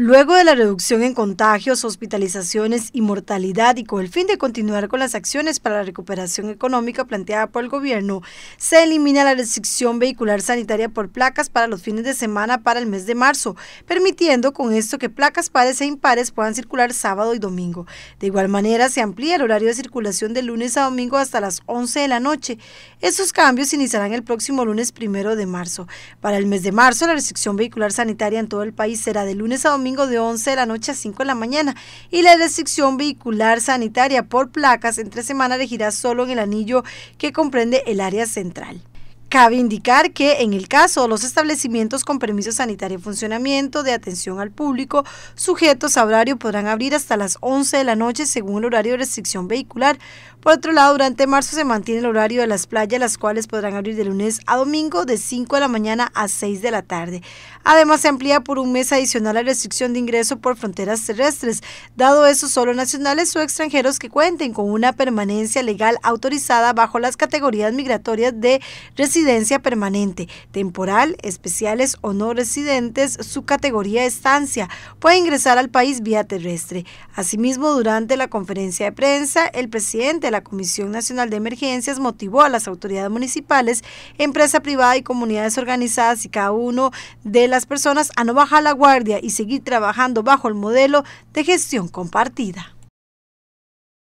Luego de la reducción en contagios, hospitalizaciones y mortalidad y con el fin de continuar con las acciones para la recuperación económica planteada por el gobierno, se elimina la restricción vehicular sanitaria por placas para los fines de semana para el mes de marzo, permitiendo con esto que placas pares e impares puedan circular sábado y domingo. De igual manera, se amplía el horario de circulación de lunes a domingo hasta las 11 de la noche. Estos cambios iniciarán el próximo lunes primero de marzo. Para el mes de marzo, la restricción vehicular sanitaria en todo el país será de lunes a domingo de 11 de la noche a 5 de la mañana y la restricción vehicular sanitaria por placas entre semana regirá solo en el anillo que comprende el área central. Cabe indicar que en el caso de los establecimientos con permiso sanitario en funcionamiento de atención al público, sujetos a horario podrán abrir hasta las 11 de la noche según el horario de restricción vehicular. Por otro lado, durante marzo se mantiene el horario de las playas, las cuales podrán abrir de lunes a domingo de 5 de la mañana a 6 de la tarde. Además, se amplía por un mes adicional la restricción de ingreso por fronteras terrestres, dado eso solo nacionales o extranjeros que cuenten con una permanencia legal autorizada bajo las categorías migratorias de residencia residencia permanente, temporal, especiales o no residentes, su categoría de estancia, puede ingresar al país vía terrestre. Asimismo, durante la conferencia de prensa, el presidente de la Comisión Nacional de Emergencias motivó a las autoridades municipales, empresa privada y comunidades organizadas y cada uno de las personas a no bajar la guardia y seguir trabajando bajo el modelo de gestión compartida.